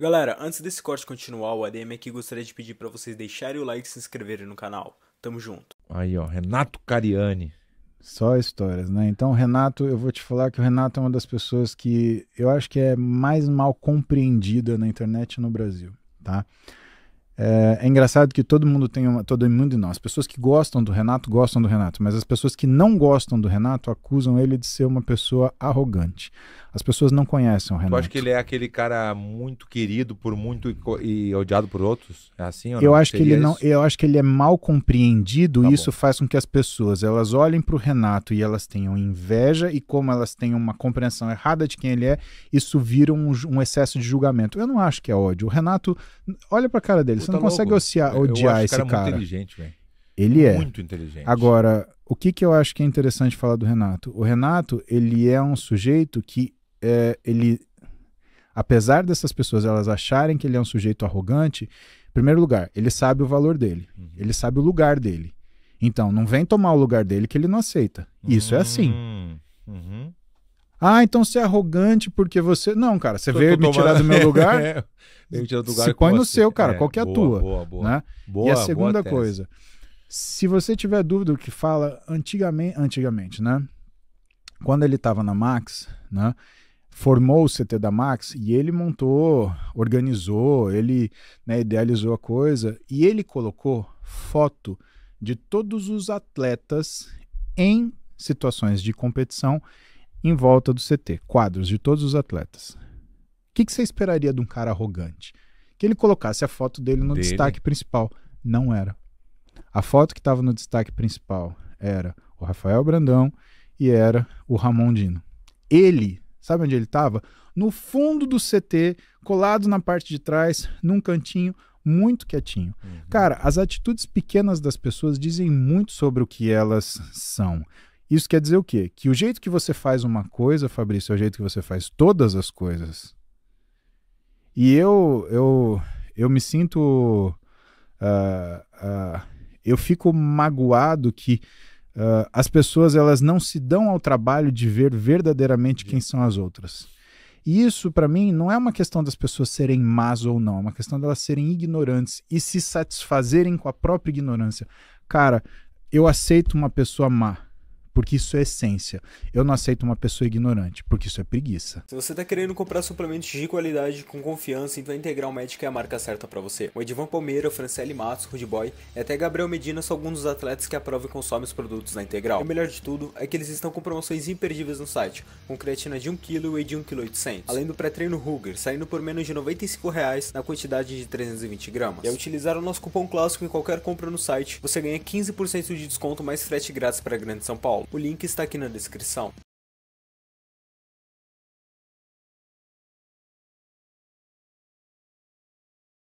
Galera, antes desse corte continuar, o ADM aqui gostaria de pedir para vocês deixarem o like e se inscreverem no canal. Tamo junto. Aí, ó, Renato Cariani. Só histórias, né? Então, Renato, eu vou te falar que o Renato é uma das pessoas que eu acho que é mais mal compreendida na internet no Brasil, tá? É, é, engraçado que todo mundo tem uma, todo mundo não. As pessoas que gostam do Renato gostam do Renato, mas as pessoas que não gostam do Renato acusam ele de ser uma pessoa arrogante. As pessoas não conhecem o Renato. Eu acho que ele é aquele cara muito querido por muito e, e odiado por outros. É assim ou não? Eu acho que ele não, eu acho que ele é mal compreendido tá e isso faz com que as pessoas elas olhem para o Renato e elas tenham inveja e como elas têm uma compreensão errada de quem ele é, isso vira um, um excesso de julgamento. Eu não acho que é ódio. O Renato, olha para a cara dele você tá não consegue odiar esse cara. É cara. Muito inteligente, Ele é. Muito inteligente. Agora, o que, que eu acho que é interessante falar do Renato? O Renato, ele é um sujeito que é, ele, apesar dessas pessoas elas acharem que ele é um sujeito arrogante, em primeiro lugar, ele sabe o valor dele, uhum. ele sabe o lugar dele. Então, não vem tomar o lugar dele que ele não aceita. Isso uhum. é assim. Hum, uhum. Ah, então você é arrogante porque você. Não, cara, você tô, veio tô me tomando... tirar do meu é, lugar. é, me tirar do lugar se põe no você. seu, cara, é, qual que é a boa, tua? Boa, boa. Né? boa e a segunda coisa, se você tiver dúvida do que fala antigamente, antigamente, né? Quando ele estava na Max, né? formou o CT da Max e ele montou, organizou, ele né, idealizou a coisa e ele colocou foto de todos os atletas em situações de competição em volta do CT, quadros de todos os atletas. O que, que, você esperaria de um cara arrogante? Que ele colocasse a foto dele no dele? destaque principal. Não era. A foto que estava no destaque principal era o Rafael Brandão e era o Ramon Dino. Ele, sabe onde ele estava? No fundo do CT, colado na parte de trás, num cantinho, muito quietinho. Uhum. Cara, as atitudes pequenas das pessoas dizem muito sobre o que elas são. Isso quer dizer o quê? Que o jeito que você faz uma coisa, Fabrício, é o jeito que você faz todas as coisas. E eu eu, eu me sinto. Uh, uh, eu fico magoado que uh, as pessoas elas não se dão ao trabalho de ver verdadeiramente quem são as outras. E isso, para mim, não é uma questão das pessoas serem más ou não, é uma questão delas serem ignorantes e se satisfazerem com a própria ignorância. Cara, eu aceito uma pessoa má porque isso é essência. Eu não aceito uma pessoa ignorante, porque isso é preguiça. Se você está querendo comprar suplementos de qualidade com confiança, então a Integral Médica é a marca certa para você. O Edvan Palmeira, o Franciele Matos, o Boy e até Gabriel Medina são alguns dos atletas que aprovam e consomem os produtos da Integral. E o melhor de tudo é que eles estão com promoções imperdíveis no site, com creatina de 1kg e whey de 1,8kg, além do pré-treino Ruger, saindo por menos de R$ 95,00 na quantidade de 320 gramas. E ao utilizar o nosso cupom clássico em qualquer compra no site, você ganha 15% de desconto mais frete grátis para a Grande São Paulo. O link está aqui na descrição.